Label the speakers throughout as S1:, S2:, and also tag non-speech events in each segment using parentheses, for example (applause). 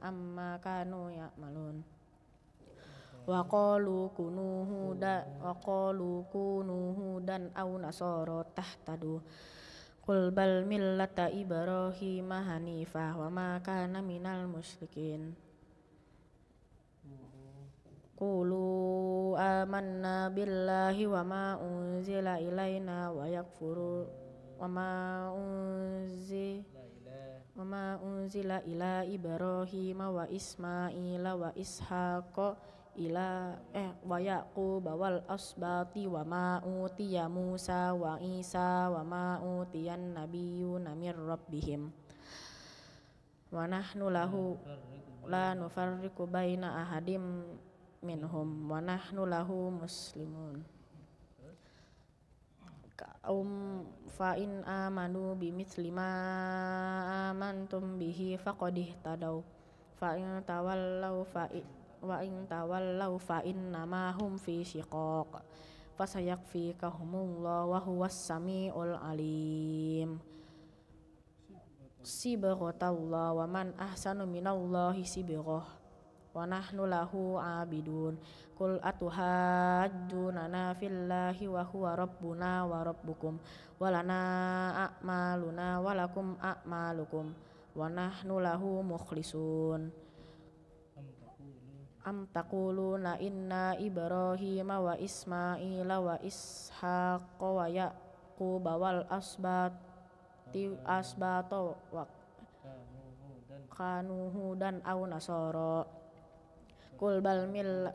S1: amma kanu ya'malun wa qalu kunu huda wa qalu kunu hudan aw nasara tahtadu Qul bal millata Ibrahim hanifa wa ma kana minal musyrikin Kulu amanna billahi wa ma unzila ilaina wa yakfuru wa ma unzila Wama unzila ila Ibrahim wa Ismaila wa Ishaq eh wa Yaqub asbati wa ma Musa wa Isa wa an-nabiyyu namir rabbihim wa nahnu lahu la nufarriqu ahadim minhum wa nahnu lahu muslimun um fa in amanu bimitsli ma amantum bihi faqadih tadau fa in tawallau fa in, wa in tawallau fa ma hum fi syiqaq fasayakfikahumullah wa huwas samiul alim sibaghatallahu wa man ahsanu minallahi sibghah wa nahnu lahu abidun kul atuhajjunana fillahi wa huwa rabbuna wa rabbukum walana a'maluna walakum a'malukum wa nahnu lahu mukhlisun am taquluna inna ibrahima wa ismaila wa ishaq wa yaqub wal ti asbato wa kanuhu dan au nasara kul bal mil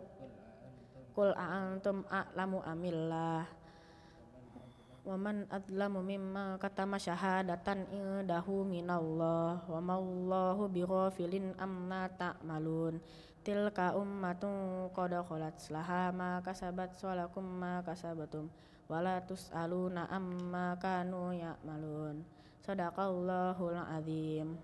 S1: kul antum a'lamu amillah waman adlamu mimma katama syahadatan indahu minallah wa mallahu bighafilin amma ta'malun tilka ummatun qad khalat laha ma kasabat salakum ma kasabatum wala tus'aluna amma kanu ya'malun sadaqallahul azim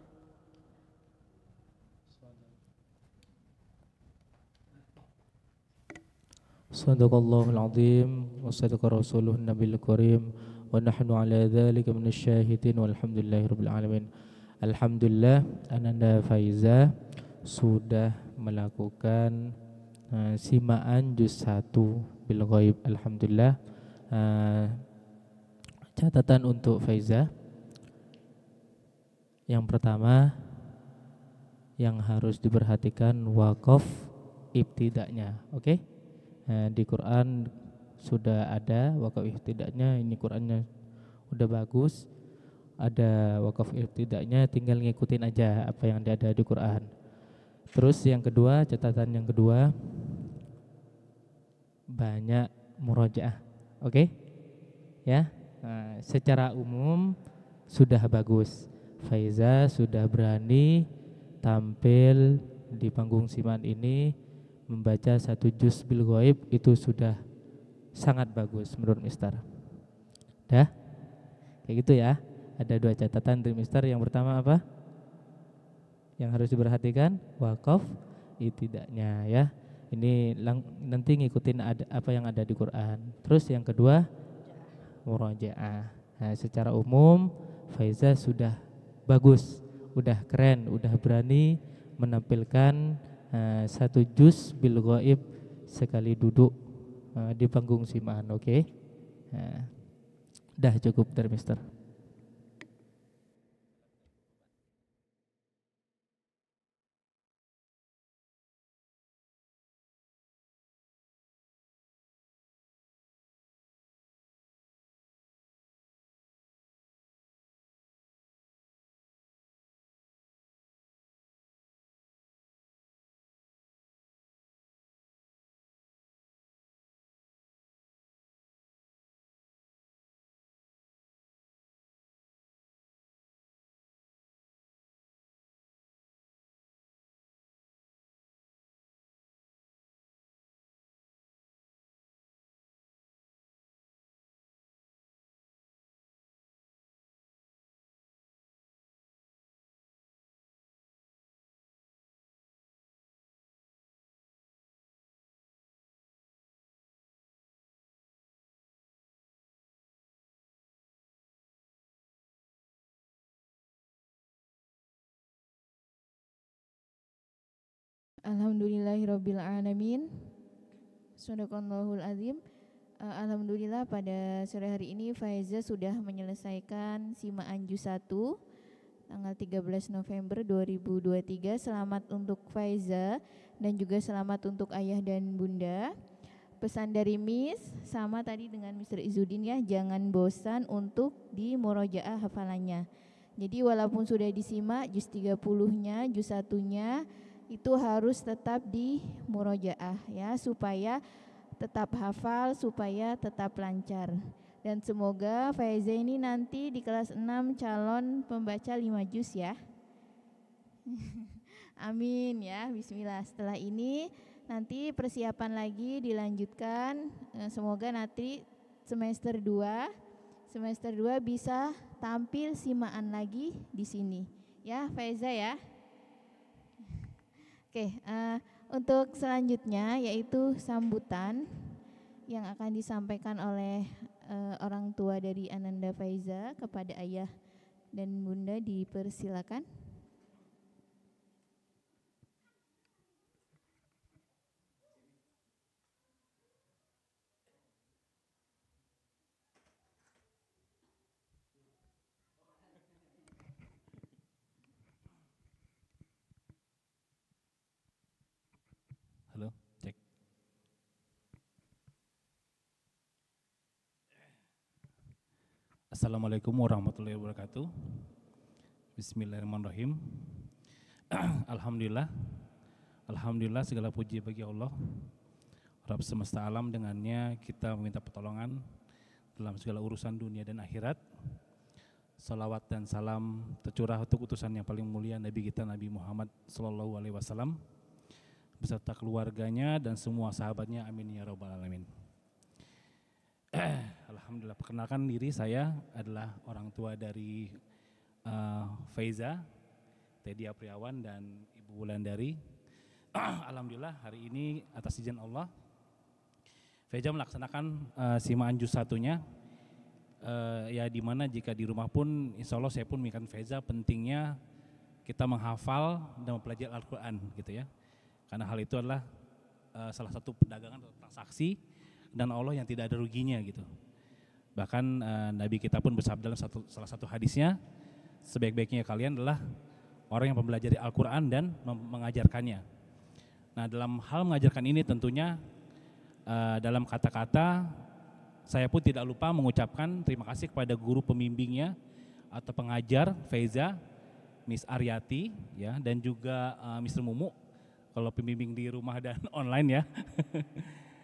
S2: Sadaqallahul azim wa sadaqa rasuluh nabil karim wa nahnu ala dhalika min syahidin walhamdulillahi rabbil alamin. Alhamdulillah Ananda Faiza sudah melakukan uh, simaan juz 1 bil ghaib alhamdulillah. Uh, catatan untuk Faiza yang pertama yang harus diperhatikan wakaf ibtidaknya, oke? Okay? Eh, di Quran sudah ada wakaf ibtidaknya ini Qurannya udah bagus ada wakaf ibtidaknya tinggal ngikutin aja apa yang ada di Quran terus yang kedua catatan yang kedua banyak murojaah oke okay? ya nah, secara umum sudah bagus Faiza sudah berani tampil di panggung siman ini membaca satu juz bil goib itu sudah sangat bagus menurut Mister. Dah? Kayak gitu ya. Ada dua catatan dari Mister. Yang pertama apa? Yang harus diperhatikan wakaf itidaknya ya. Ini nanti ngikutin ada, apa yang ada di Quran. Terus yang kedua murojaah. Nah, secara umum Faiza sudah bagus, udah keren, udah berani menampilkan Eh, satu jus bil ghaib sekali duduk uh, di panggung simaan oke okay? uh, eh, dah cukup dari mister
S3: Alhamdulillahirrabbilalamin alamin. azim. Uh, eh, Alhamdulillah pada sore hari ini Faiza sudah menyelesaikan SIMA Anju 1 tanggal 13 November 2023. Selamat untuk Faiza dan juga selamat untuk ayah dan bunda. Pesan dari Miss sama tadi dengan Mr. Izudin ya, jangan bosan untuk di morojaah hafalannya. Jadi walaupun sudah disimak juz 30-nya, juz 1-nya, itu harus tetap di murojaah ya supaya tetap hafal supaya tetap lancar. Dan semoga Faiza ini nanti di kelas 6 calon pembaca 5 juz ya. (laughs) Amin ya, bismillah. Setelah ini nanti persiapan lagi dilanjutkan. Eh, semoga nanti semester 2 semester 2 bisa tampil simaan lagi di sini. Ya, Faiza ya. Oke, uh, untuk selanjutnya yaitu sambutan yang akan disampaikan oleh uh, orang tua dari Ananda Faiza kepada ayah dan bunda dipersilakan.
S4: Assalamualaikum warahmatullahi wabarakatuh. Bismillahirrahmanirrahim. (clears throat) Alhamdulillah. Alhamdulillah segala puji bagi Allah. Rabb semesta alam dengannya kita meminta pertolongan dalam segala urusan dunia dan akhirat. Salawat dan salam tercurah untuk utusan yang paling mulia Nabi kita Nabi Muhammad Sallallahu Alaihi Wasallam beserta keluarganya dan semua sahabatnya. Amin ya robbal alamin. (clears throat) Alhamdulillah, perkenalkan diri saya adalah orang tua dari uh, Faiza, Teddy Apriawan dan Ibu Wulandari. (clears throat) Alhamdulillah hari ini atas izin Allah, Feiza melaksanakan uh, eh, simaan satunya. Uh, ya dimana jika di rumah pun insya Allah saya pun mikan Feiza pentingnya kita menghafal dan mempelajari Al-Quran gitu ya. Karena hal itu adalah uh, salah satu perdagangan atau transaksi dan Allah yang tidak ada ruginya gitu. Bahkan uh, Nabi kita pun bersabda dalam satu, salah satu hadisnya, sebaik-baiknya kalian adalah orang yang mempelajari Al-Quran dan mengajarkannya. Nah dalam hal mengajarkan ini tentunya uh, dalam kata-kata saya pun tidak lupa mengucapkan terima kasih kepada guru pembimbingnya atau pengajar Feiza, Miss Aryati ya dan juga uh, eh, Mr. Mumu kalau pembimbing di rumah dan (laughs) online ya. (laughs)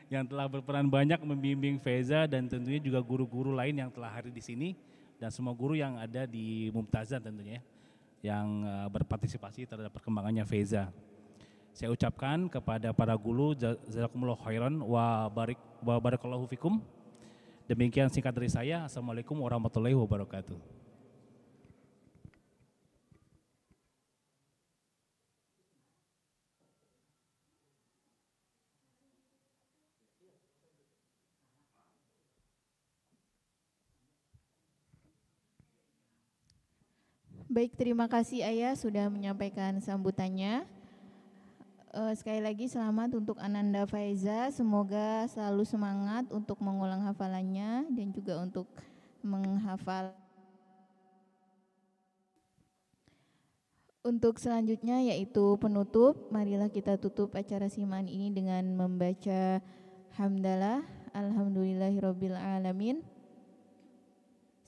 S4: yang telah berperan banyak membimbing Feza dan tentunya juga guru-guru lain yang telah hari di sini dan semua guru yang ada di Mumtazah tentunya ya, yang eh, berpartisipasi terhadap perkembangannya Feza. Saya ucapkan kepada para guru jazakumullah khairan wa barik wa barakallahu fikum. Demikian singkat dari saya. Assalamualaikum warahmatullahi wabarakatuh.
S3: Baik, terima kasih Ayah sudah menyampaikan sambutannya. Eh, sekali lagi selamat untuk Ananda Faiza. Semoga selalu semangat untuk mengulang hafalannya dan juga untuk menghafal. Untuk selanjutnya yaitu penutup, marilah kita tutup acara siman ini dengan membaca hamdalah alhamdulillahirabbil alamin.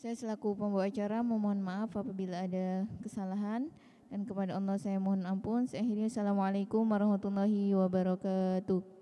S3: Saya selaku pembawa acara memohon maaf apabila ada kesalahan dan kepada Allah saya mohon ampun. Saya akhiri Assalamualaikum warahmatullahi wabarakatuh.